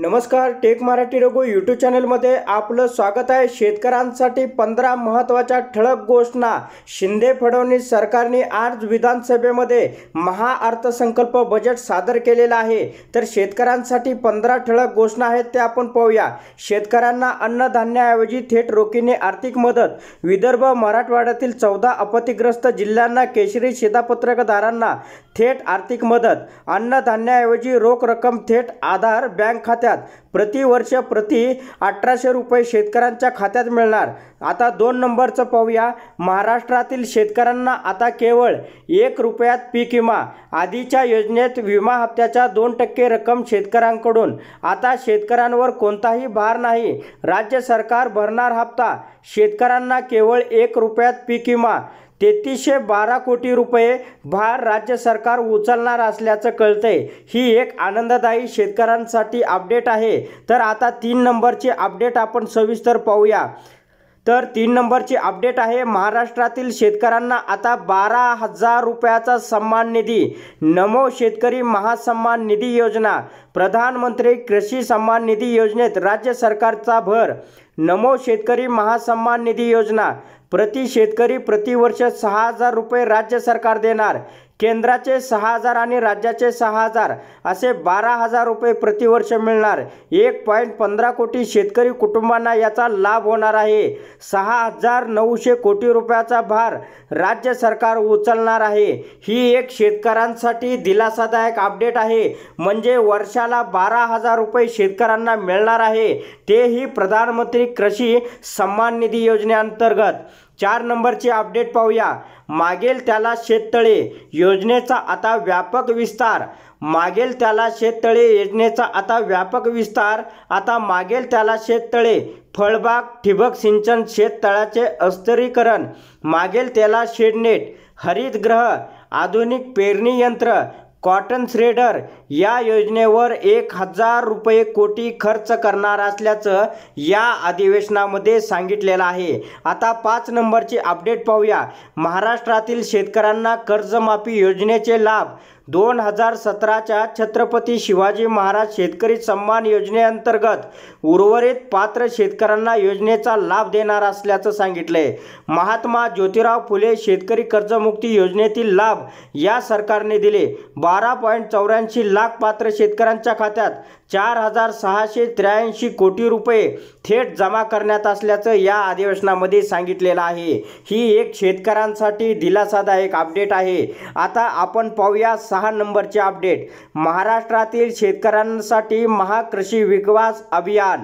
नमस्कार take Marathi Raghu YouTube चॅनलमध्ये आपलं स्वागत आहे शेतकऱ्यांसाठी पंधरा महत्त्वाच्या ठळक घोषणा शिंदे फडणवीस सरकारने आज विधानसभेमध्ये महाअर्थसंकल्प बजेट सादर केलेला आहे तर शेतकऱ्यांसाठी पंधरा ठळक घोषणा आहेत ते आपण पाहूया शेतकऱ्यांना अन्नधान्याऐवजी थेट रोखीने आर्थिक मदत विदर्भ मराठवाड्यातील चौदा अपतिग्रस्त जिल्ह्यांना केशरी शेतापत्रकदारांना थेट आर्थिक मदत अन्नधान्याऐवजी रोख रक्कम थेट आधार बँक खात्या खात्यात प्रतिवर्ष प्रति अठराशे रुपये शेतकऱ्यांच्या खात्यात मिळणार आता दोन नंबरचं पाहूया महाराष्ट्रातील शेतकऱ्यांना आता केवळ एक रुपयात पीक विमा आधीच्या योजनेत विमा हप्त्याच्या दोन टक्के रक्कम शेतकऱ्यांकडून आता शेतकऱ्यांवर कोणताही भार नाही राज्य सरकार भरणार हप्ता शेतकऱ्यांना केवळ एक रुपयात पीक विमा तेहतीसशे बारा कोटी रुपये भार राज्य सरकार उचलणार असल्याचं कळतंय ही एक आनंददायी शेतकऱ्यांसाठी अपडेट आहे तर आता तीन नंबरची अपडेट आपण सविस्तर पाहूया तर तीन नंबरची अपडेट आहे महाराष्ट्रातील शेतकऱ्यांना आता बारा हजार रुपयाचा सन्मान निधी नमो शेतकरी महासन्मान निधी योजना प्रधानमंत्री कृषी सन्मान निधी योजनेत राज्य सरकारचा भर नमो शेतकरी महासन्मान निधी योजना प्रति शेतकरी प्रतिवर्ष सहा हजार रुपये राज्य सरकार देणार केंद्राचे सहा हजार आणि राज्याचे सहा हजार असे बारा हजार रुपये प्रतिवर्ष मिळणार एक पॉईंट पंधरा कोटी शेतकरी कुटुंबांना याचा लाभ होणार आहे सहा हजार नऊशे कोटी रुपयाचा भार राज्य सरकार उचलणार आहे ही एक शेतकऱ्यांसाठी दिलासादायक अपडेट आहे म्हणजे वर्षाला बारा हजार रुपये शेतकऱ्यांना मिळणार आहे तेही प्रधानमंत्री कृषी सन्मान निधी योजनेअंतर्गत चार नंबरचे अपडेट पाहूया मागेल त्याला शेततळे योजनेचा आता व्यापक विस्तार मागेल त्याला शेततळे योजनेचा आता व्यापक विस्तार आता मागेल त्याला शेततळे फळबाग ठिबक सिंचन शेततळाचे अस्तरीकरण मागेल त्याला शेडनेट हरितगृह आधुनिक पेरणी यंत्र कॉटन श्रेडर या योजनेवर एक हजार रुपये कोटी खर्च करणार असल्याचं या अधिवेशनामध्ये सांगितलेलं आहे आता पाच नंबरची अपडेट पाहूया महाराष्ट्रातील शेतकऱ्यांना कर्जमाफी योजनेचे लाभ दोन हजार सतराच्या छत्रपती शिवाजी महाराज शेतकरी सन्मान योजनेअंतर्गत उर्वरित पात्र शेतकऱ्यांना योजनेचा लाभ देणार असल्याचं सांगितले महात्मा ज्योतिराव फुले शेतकरी कर्जमुक्ती योजनेतील लाभ या सरकारने दिले बारा पॉईंट चौऱ्याऐंशी लाख पात्र शेतकऱ्यांच्या खात्यात चार हजार सहाशे त्र्याऐंशी कोटी रुपये थेट जमा करण्यात असल्याचं या अधिवेशनामध्ये सांगितलेलं आहे ही एक शेतकऱ्यांसाठी दिलासादायक अपडेट आहे आता आपण पाहूया सहा नंबरचे अपडेट महाराष्ट्रातील शेतकऱ्यांसाठी महाकृषी विकास अभियान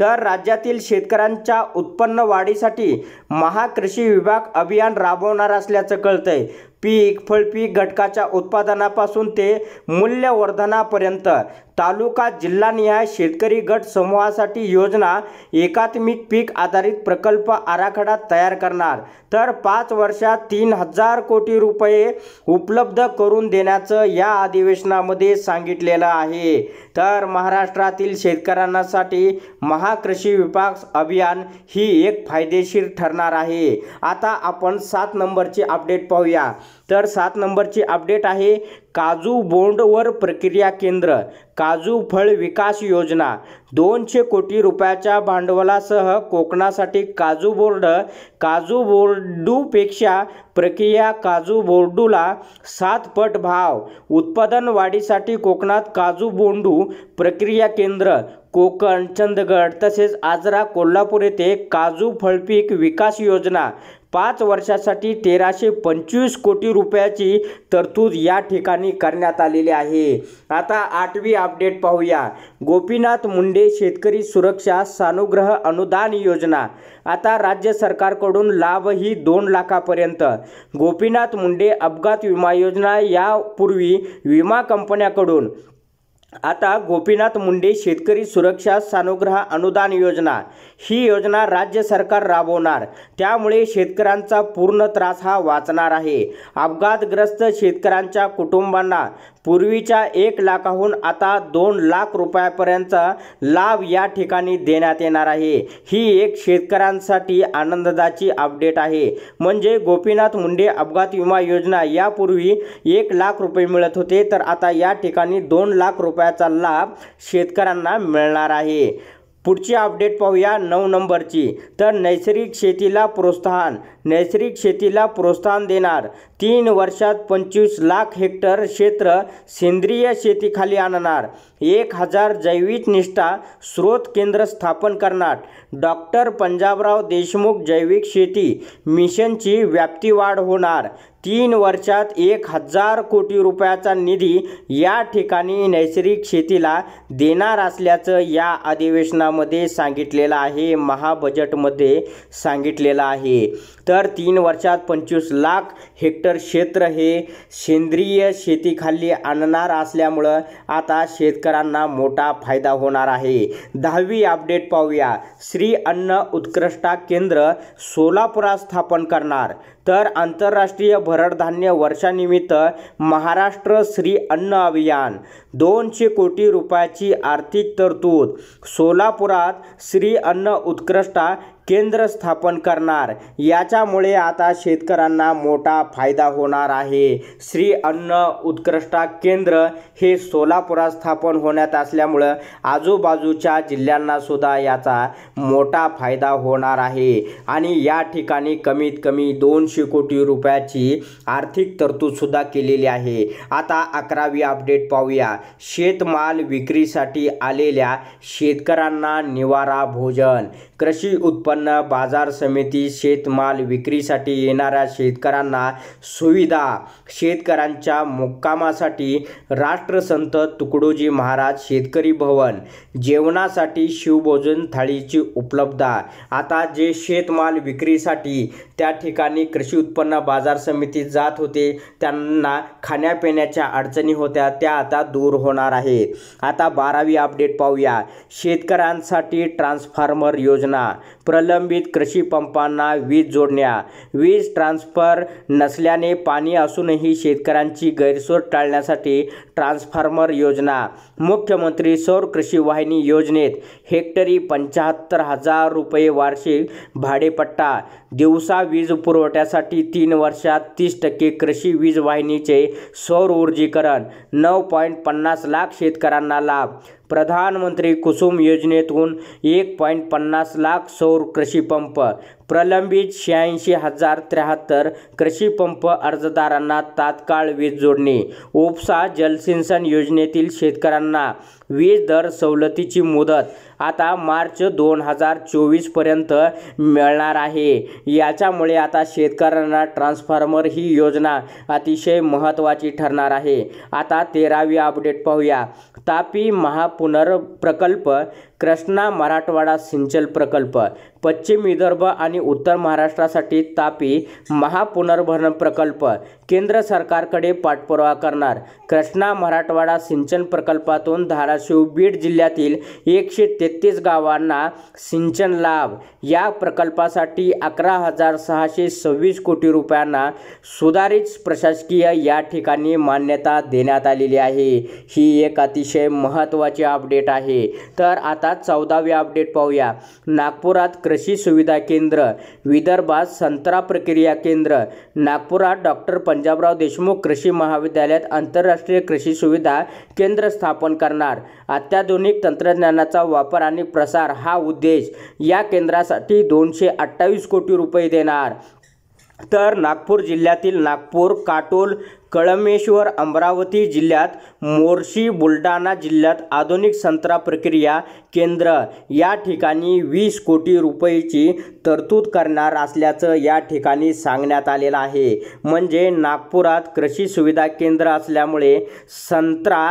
तर राज्यातील शेतकऱ्यांच्या उत्पन्न वाढीसाठी महाकृषी विभाग अभियान राबवणार असल्याचं कळतंय पीक फळपीक घटकाच्या उत्पादनापासून ते मूल्यवर्धनापर्यंत तालुका जिल्हानिहाय शेतकरी गट समूहासाठी योजना एकात्मिक पीक आधारित प्रकल्प आराखडा तयार करणार तर पाच वर्षात तीन हजार कोटी रुपये उपलब्ध करून देण्याचं या अधिवेशनामध्ये सांगितलेलं आहे तर महाराष्ट्रातील शेतकऱ्यांसाठी महाकृषी विभाग अभियान ही एक फायदेशीर ठरणार आहे आता आपण सात नंबरची अपडेट पाहूया तर सात नंबरची अपडेट आहे काजू बोंडवर प्रक्रिया केंद्र काजू फळ विकास योजना दोनशे कोटी रुपयाच्या भांडवलासह कोकणासाठी काजू बोर्ड काजू बोर्डूपेक्षा प्रक्रिया काजू बोर्डूला सात पट भाव उत्पादन वाढीसाठी कोकणात काजू बोंडू प्रक्रिया केंद्र कोकण चंदगड तसेच आजरा कोल्हापूर येथे काजू फळपीक विकास योजना पाच वर्षासाठी तेराशे पंचवीस कोटी रुपयाची तरतूद या ठिकाणी करण्यात आलेली आहे आता आठवी अपडेट पाहूया गोपीनाथ मुंडे शेतकरी सुरक्षा सानुग्रह अनुदान योजना आता राज्य सरकारकडून लाभ ही दोन लाखापर्यंत गोपीनाथ मुंडे अपघात विमा योजना यापूर्वी विमा कंपन्याकडून आता गोपीनाथ मुंडे शेतकरी सुरक्षा सानुग्रह अनुदान योजना ही योजना राज्य सरकार राबवणार त्यामुळे शेतकऱ्यांचा पूर्ण त्रास हा वाचणार आहे अपघातग्रस्त शेतकऱ्यांच्या कुटुंबांना पूर्वीच्या एक लाखाहून आता दोन लाख रुपयापर्यंतचा लाभ या ठिकाणी देण्यात येणार आहे ही एक शेतकऱ्यांसाठी आनंददाची अपडेट आहे म्हणजे गोपीनाथ मुंडे अपघात विमा योजना यापूर्वी एक लाख रुपये मिळत होते तर आता या ठिकाणी दोन लाख रुपयाचा लाभ शेतकऱ्यांना मिळणार आहे पुढची अपडेट पाहूया नऊ नंबरची तर नैसर्गिक शेतीला प्रोत्साहन नैसर्गिक शेतीला प्रोत्साहन देणार तीन वर्षात पंचवीस लाख हेक्टर क्षेत्र सेंद्रिय शेतीखाली आणणार एक हजार जैविक निष्ठा स्रोत केंद्र स्थापन करणार डॉक्टर पंजाबराव देशमुख जैविक शेती मिशनची व्याप्ती वाढ होणार तीन वर्षात एक हजार कोटी रुपयाचा निधी या ठिकाणी नैसर्गिक शेतीला देणार असल्याचं या अधिवेशनामध्ये सांगितलेलं आहे महाबजेटमध्ये सांगितलेलं आहे तर तीन वर्षात पंचवीस लाख हेक्टर क्षेत्र हे सेंद्रिय शेतीखाली आणणार असल्यामुळं आता शेतकऱ्यांना मोठा फायदा होणार आहे दहावी अपडेट पाहूया श्री अन्न उत्कृष्टा केंद्र सोलापुरात स्थापन करणार तर आंतरराष्ट्रीय भरडधान्य वर्षानिमित्त महाराष्ट्र श्री अन्न अभियान दोनशे कोटी रुपयाची आर्थिक तरतूद सोलापुरात श्री अन्न उत्कृष्टा केंद्र स्थापन करणार याच्यामुळे आता शेतकऱ्यांना मोठा फायदा होणार आहे श्री अन्न उत्कृष्टा केंद्र हे सोलापुरात स्थापन होण्यात असल्यामुळं आजूबाजूच्या जिल्ह्यांना सुद्धा याचा मोठा फायदा होणार आहे आणि या ठिकाणी कमीत कमी दोनशे कोटी रुपयाची आर्थिक तरतूदसुद्धा केलेली आहे आता अकरावी अपडेट पाहूया शेतमाल विक्रीसाठी आलेल्या शेतकऱ्यांना निवारा भोजन कृषी उत्पन्न उत्पन्न बाजार समिती शेतमाल विक्रीसाठी येणाऱ्या शेतकऱ्यांना सुविधा शेतकऱ्यांच्या मुक्कामासाठी राष्ट्रसंत तुकडोजी महाराज शेतकरी भवन जेवणासाठी शिवभोजन थाळीची उपलब्धता आता जे शेतमाल विक्रीसाठी त्या ठिकाणी कृषी उत्पन्न बाजार समितीत जात होते त्यांना खाण्यापिण्याच्या अडचणी होत्या त्या आता दूर होणार आहेत आता बारावी अपडेट पाहूया शेतकऱ्यांसाठी ट्रान्सफार्मर योजना प्र प्रलंबित पंपांना वीज जोडण्या वीज ट्रान्सफर नसल्याने पाणी असूनही शेतकऱ्यांची गैरसोय टाळण्यासाठी ट्रान्सफॉर्मर योजना मुख्यमंत्री सौर कृषी वाहिनी योजनेत हेक्टरी पंचाहत्तर हजार रुपये वार्षिक भाडेपट्टा दिवसा वीज पुरवठ्यासाठी तीन वर्षात तीस टक्के कृषी वीज वाहिनीचे सौर ऊर्जीकरण नऊ पॉईंट पन्नास लाख शेतकऱ्यांना लाभ प्रधानमंत्री कुसुम योजनेतून एक पॉईंट पन्नास लाख सौर कृषी पंप प्रलंबित शहाऐंशी हजार त्र्याहत्तर कृषीपंप अर्जदारांना तात्काळ वीज जोडणी उपसा जलसिंचन योजनेतील शेतकऱ्यांना वीज दर सवलतीची मुदत आता मार्च दोन हजार चोवीसपर्यंत मिळणार आहे याच्यामुळे आता शेतकऱ्यांना ट्रान्सफॉर्मर ही योजना अतिशय महत्त्वाची ठरणार आहे आता तेरावी अपडेट पाहूया तापी महापुनर्प्रकल्प कृष्णा मराठवाडा सिंचन प्रकल्प पश्चिम विदर्भ आणि उत्तर महाराष्ट्रासाठी तापी महापुनर्भरण प्रकल्प केंद्र सरकारकडे पाठपुरावा करणार कृष्णा मराठवाडा सिंचन प्रकल्पातून धाराशिव बीड जिल्ह्यातील एकशे तेहतीस गावांना सिंचन लाभ या प्रकल्पासाठी अकरा हजार सहाशे सव्वीस कोटी रुपयांना सुधारित प्रशासकीय या ठिकाणी मान्यता देण्यात आलेली आहे ही एक अतिशय महत्त्वाची अपडेट आहे तर आता चौदावी अपडेट पाहूया नागपुरात कृषी सुविधा केंद्र विदर्भात संत्रा प्रक्रिया केंद्र नागपुरात डॉक्टर पंजाबराव देशमुख कृषी महाविद्यालयात आंतरराष्ट्रीय कृषी सुविधा केंद्र स्थापन करणार अत्याधुनिक तंत्रज्ञानाचा वापर आणि प्रसार हा उद्देश या केंद्रासाठी दोनशे अठ्ठावीस कोटी रुपये देणार तर नागपूर जिल्ह्यातील नागपूर काटोल कळमेश्वर अमरावती जिल्ह्यात मोर्शी बुलढाणा जिल्ह्यात आधुनिक संत्रा प्रक्रिया केंद्र या ठिकाणी वीस कोटी रुपयेची तरतूद करणार असल्याचं या ठिकाणी सांगण्यात आलेलं आहे म्हणजे नागपुरात कृषी सुविधा केंद्र असल्यामुळे संत्रा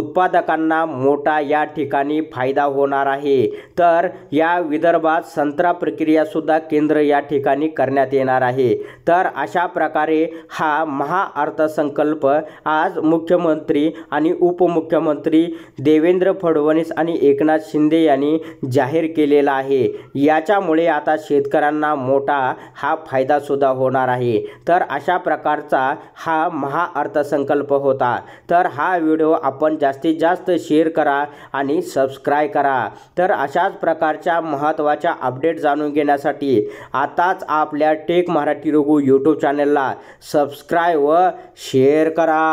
उत्पादकांना मोठा या ठिकाणी फायदा होणार आहे तर या विदर्भात संत्रा प्रक्रियासुद्धा केंद्र या ठिकाणी करण्यात येणार आहे तर अशा प्रकारे हा महाअर्थसं संकल्प आज मुख्यमंत्री आणि उपमुख्यमंत्री देवेंद्र फडणवीस आणि एकनाथ शिंदे यांनी जाहीर केलेला आहे याच्यामुळे आता शेतकऱ्यांना मोठा हा फायदासुद्धा होणार आहे तर अशा प्रकारचा हा महाअर्थसंकल्प होता तर हा व्हिडिओ आपण जास्तीत जास्त शेअर करा आणि सबस्क्राईब करा तर अशाच प्रकारच्या महत्त्वाच्या अपडेट जाणून घेण्यासाठी आताच आपल्या टेक मराठी रघु यूट्यूब चॅनलला सबस्क्राईब व शेअर शेअर करा